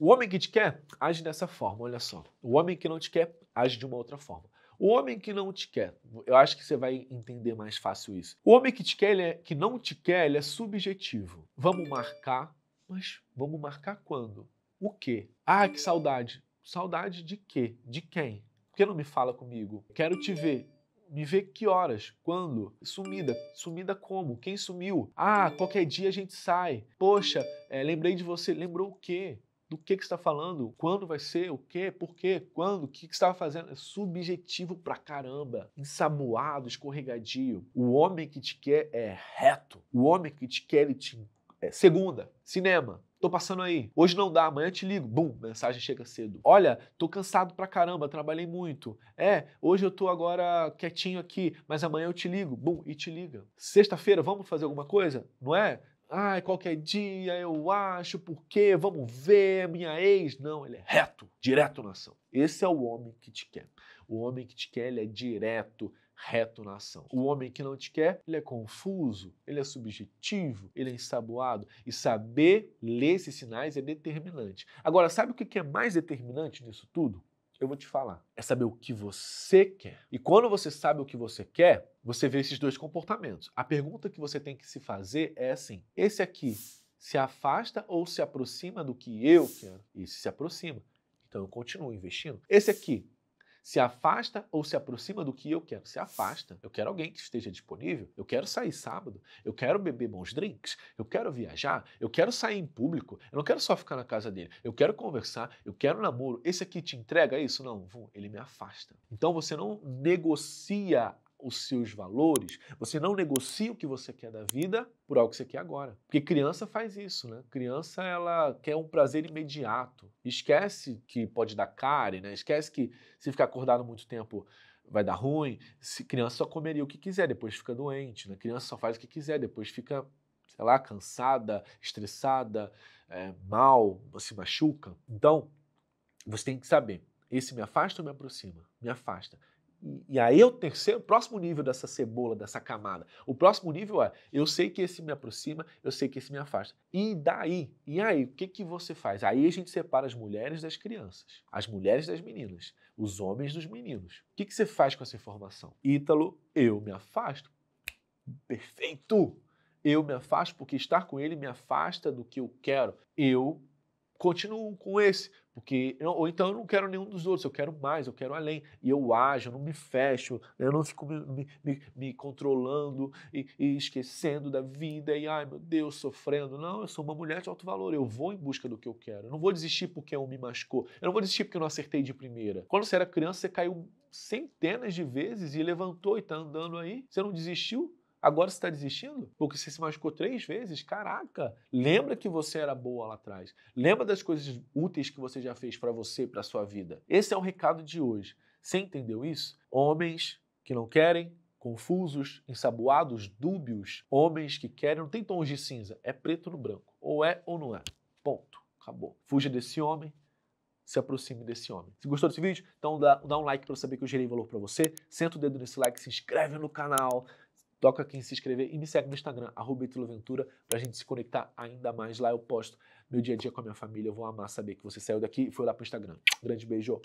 O homem que te quer age dessa forma, olha só. O homem que não te quer age de uma outra forma. O homem que não te quer, eu acho que você vai entender mais fácil isso. O homem que te quer, ele é, que não te quer, ele é subjetivo. Vamos marcar, mas vamos marcar quando? O quê? Ah, que saudade. Saudade de quê? De quem? Por que não me fala comigo? Quero te ver. Me ver que horas? Quando? Sumida. Sumida como? Quem sumiu? Ah, qualquer dia a gente sai. Poxa, é, lembrei de você. Lembrou o quê? do que, que está falando, quando vai ser, o que, por quê, quando, o que, que estava fazendo. É subjetivo pra caramba, ensaboado, escorregadio. O homem que te quer é reto. O homem que te quer, ele te. É, segunda, cinema. Tô passando aí. Hoje não dá, amanhã te ligo. Bum, mensagem chega cedo. Olha, tô cansado pra caramba, trabalhei muito. É, hoje eu tô agora quietinho aqui, mas amanhã eu te ligo. Bum, e te liga. Sexta-feira, vamos fazer alguma coisa? Não é? Ai, qualquer dia eu acho, porque vamos ver, minha ex. Não, ele é reto, direto na ação. Esse é o homem que te quer. O homem que te quer, ele é direto, reto na ação. O homem que não te quer, ele é confuso, ele é subjetivo, ele é ensaboado. E saber ler esses sinais é determinante. Agora, sabe o que é mais determinante nisso tudo? eu vou te falar. É saber o que você quer. E quando você sabe o que você quer, você vê esses dois comportamentos. A pergunta que você tem que se fazer é assim: esse aqui se afasta ou se aproxima do que eu quero? E se aproxima. Então eu continuo investindo. Esse aqui se afasta ou se aproxima do que eu quero. Se afasta. Eu quero alguém que esteja disponível. Eu quero sair sábado. Eu quero beber bons drinks. Eu quero viajar. Eu quero sair em público. Eu não quero só ficar na casa dele. Eu quero conversar. Eu quero namoro. Esse aqui te entrega isso? Não, ele me afasta. Então você não negocia os seus valores, você não negocia o que você quer da vida por algo que você quer agora. Porque criança faz isso, né? Criança, ela quer um prazer imediato. Esquece que pode dar cárie, né? Esquece que se ficar acordado muito tempo vai dar ruim. Se criança só comeria o que quiser, depois fica doente, né? Criança só faz o que quiser, depois fica, sei lá, cansada, estressada, é, mal, se machuca. Então, você tem que saber, esse me afasta ou me aproxima? Me afasta. E aí o terceiro, o próximo nível dessa cebola, dessa camada. O próximo nível é, eu sei que esse me aproxima, eu sei que esse me afasta. E daí? E aí? O que, que você faz? Aí a gente separa as mulheres das crianças, as mulheres das meninas, os homens dos meninos. O que, que você faz com essa informação? Ítalo, eu me afasto. Perfeito! Eu me afasto porque estar com ele me afasta do que eu quero. Eu continuo com esse, porque ou então eu não quero nenhum dos outros, eu quero mais, eu quero além. E eu ajo, eu não me fecho, eu não fico me, me, me controlando e, e, esquecendo da vida e, ai meu Deus, sofrendo. Não, eu sou uma mulher de alto valor, eu vou em busca do que eu quero. Eu não vou desistir porque um me machucou, eu não vou desistir porque eu não acertei de primeira. Quando você era criança, você caiu centenas de vezes e levantou e está andando aí, você não desistiu? Agora você está desistindo? Porque você se machucou três vezes? Caraca! Lembra que você era boa lá atrás. Lembra das coisas úteis que você já fez para você, para sua vida. Esse é o recado de hoje. Você entendeu isso? Homens que não querem, confusos, ensaboados, dúbios, homens que querem, não tem tons de cinza, é preto no branco. Ou é ou não é. Ponto. Acabou. Fuja desse homem, se aproxime desse homem. Se gostou desse vídeo, então dá, dá um like para saber que eu gerei valor para você. Senta o dedo nesse like, se inscreve no canal, toca aqui em se inscrever e me segue no Instagram, arroba para pra gente se conectar ainda mais. Lá eu posto meu dia a dia com a minha família. Eu vou amar saber que você saiu daqui e foi lá pro Instagram. grande beijo.